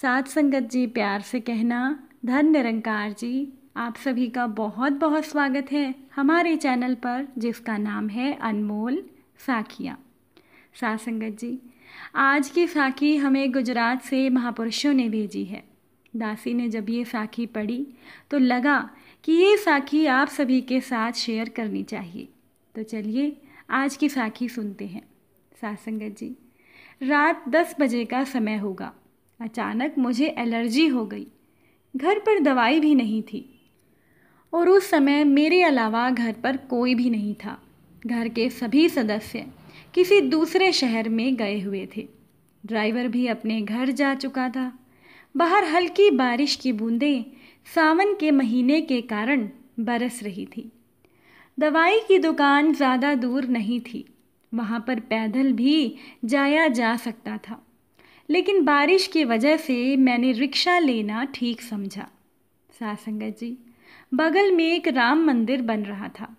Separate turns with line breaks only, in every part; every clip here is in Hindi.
सात संगत जी प्यार से कहना धन निरंकार जी आप सभी का बहुत बहुत स्वागत है हमारे चैनल पर जिसका नाम है अनमोल साखिया सात संगत जी आज की साखी हमें गुजरात से महापुरुषों ने भेजी है दासी ने जब ये साखी पढ़ी तो लगा कि ये साखी आप सभी के साथ शेयर करनी चाहिए तो चलिए आज की साखी सुनते हैं सात संगत जी रात दस बजे का समय होगा अचानक मुझे एलर्जी हो गई घर पर दवाई भी नहीं थी और उस समय मेरे अलावा घर पर कोई भी नहीं था घर के सभी सदस्य किसी दूसरे शहर में गए हुए थे ड्राइवर भी अपने घर जा चुका था बाहर हल्की बारिश की बूंदें सावन के महीने के कारण बरस रही थी दवाई की दुकान ज़्यादा दूर नहीं थी वहाँ पर पैदल भी जाया जा सकता था लेकिन बारिश की वजह से मैंने रिक्शा लेना ठीक समझा सासंगत जी बगल में एक राम मंदिर बन रहा था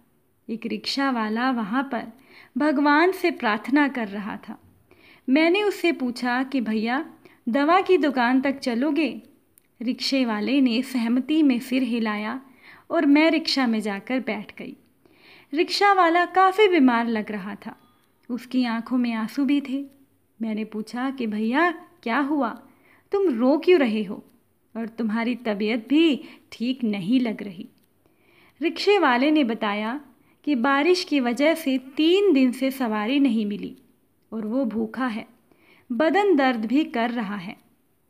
एक रिक्शा वाला वहाँ पर भगवान से प्रार्थना कर रहा था मैंने उससे पूछा कि भैया दवा की दुकान तक चलोगे रिक्शे वाले ने सहमति में सिर हिलाया और मैं रिक्शा में जाकर बैठ गई रिक्शा वाला काफ़ी बीमार लग रहा था उसकी आंखों में आंसू भी थे मैंने पूछा कि भैया क्या हुआ तुम रो क्यों रहे हो और तुम्हारी तबीयत भी ठीक नहीं लग रही रिक्शे वाले ने बताया कि बारिश की वजह से तीन दिन से सवारी नहीं मिली और वो भूखा है बदन दर्द भी कर रहा है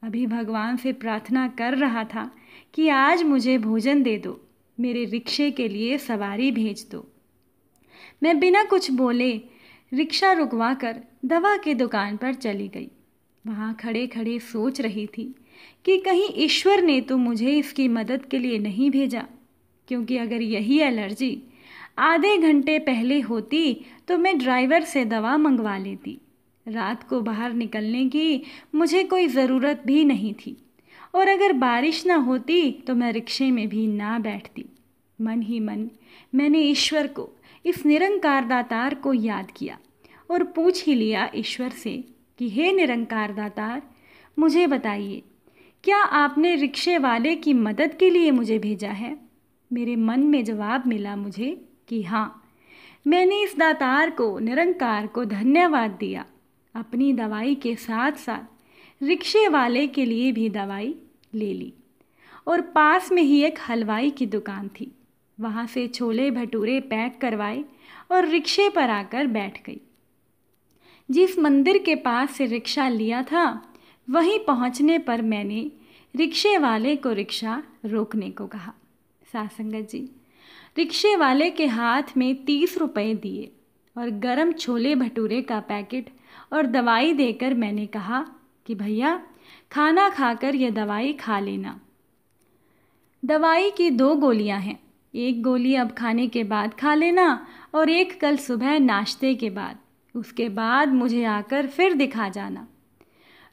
अभी भगवान से प्रार्थना कर रहा था कि आज मुझे भोजन दे दो मेरे रिक्शे के लिए सवारी भेज दो मैं बिना कुछ बोले रिक्शा रुकवाकर दवा के दुकान पर चली गई वहाँ खड़े खड़े सोच रही थी कि कहीं ईश्वर ने तो मुझे इसकी मदद के लिए नहीं भेजा क्योंकि अगर यही एलर्जी आधे घंटे पहले होती तो मैं ड्राइवर से दवा मंगवा लेती रात को बाहर निकलने की मुझे कोई ज़रूरत भी नहीं थी और अगर बारिश ना होती तो मैं रिक्शे में भी ना बैठती मन ही मन मैंने ईश्वर को इस निरंकार दातार को याद किया और पूछ ही लिया ईश्वर से कि हे निरंकार दातार मुझे बताइए क्या आपने रिक्शे वाले की मदद के लिए मुझे भेजा है मेरे मन में जवाब मिला मुझे कि हाँ मैंने इस दातार को निरंकार को धन्यवाद दिया अपनी दवाई के साथ साथ रिक्शे वाले के लिए भी दवाई ले ली और पास में ही एक हलवाई की दुकान थी वहाँ से छोले भटूरे पैक करवाए और रिक्शे पर आकर बैठ गई जिस मंदिर के पास से रिक्शा लिया था वहीं पहुँचने पर मैंने रिक्शे वाले को रिक्शा रोकने को कहा सासंगत जी रिक्शे वाले के हाथ में तीस रुपए दिए और गरम छोले भटूरे का पैकेट और दवाई देकर मैंने कहा कि भैया खाना खाकर यह दवाई खा लेना दवाई की दो गोलियां हैं एक गोली अब खाने के बाद खा लेना और एक कल सुबह नाश्ते के बाद उसके बाद मुझे आकर फिर दिखा जाना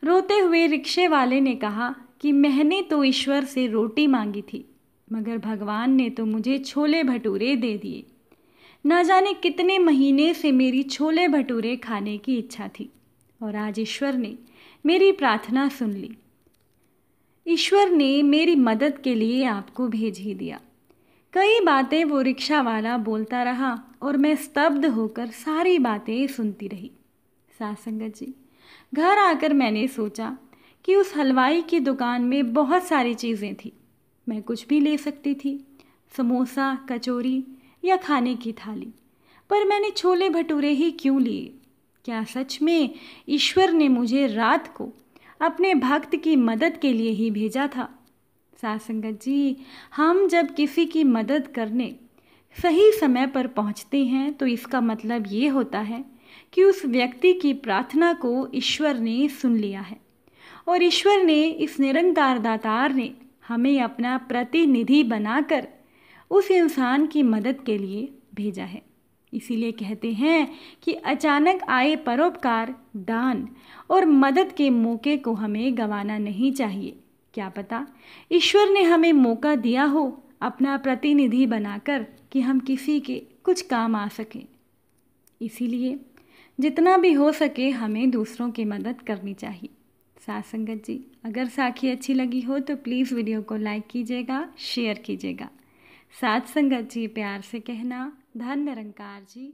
रोते हुए रिक्शे वाले ने कहा कि मैंने तो ईश्वर से रोटी मांगी थी मगर भगवान ने तो मुझे छोले भटूरे दे दिए ना जाने कितने महीने से मेरी छोले भटूरे खाने की इच्छा थी और आज ईश्वर ने मेरी प्रार्थना सुन ली ईश्वर ने मेरी मदद के लिए आपको भेज ही दिया कई बातें वो रिक्शा वाला बोलता रहा और मैं स्तब्ध होकर सारी बातें सुनती रही सास जी घर आकर मैंने सोचा कि उस हलवाई की दुकान में बहुत सारी चीज़ें थी मैं कुछ भी ले सकती थी समोसा कचौरी या खाने की थाली पर मैंने छोले भटूरे ही क्यों लिए क्या सच में ईश्वर ने मुझे रात को अपने भक्त की मदद के लिए ही भेजा था साथ संगत जी हम जब किसी की मदद करने सही समय पर पहुंचते हैं तो इसका मतलब ये होता है कि उस व्यक्ति की प्रार्थना को ईश्वर ने सुन लिया है और ईश्वर ने इस निरंकार दातार ने हमें अपना प्रतिनिधि बनाकर उस इंसान की मदद के लिए भेजा है इसीलिए कहते हैं कि अचानक आए परोपकार दान और मदद के मौके को हमें गंवाना नहीं चाहिए क्या पता ईश्वर ने हमें मौका दिया हो अपना प्रतिनिधि बनाकर कि हम किसी के कुछ काम आ सकें इसीलिए जितना भी हो सके हमें दूसरों की मदद करनी चाहिए साथ संगत जी अगर साखी अच्छी लगी हो तो प्लीज़ वीडियो को लाइक कीजिएगा शेयर कीजिएगा सात संगत जी प्यार से कहना धन निरंकार जी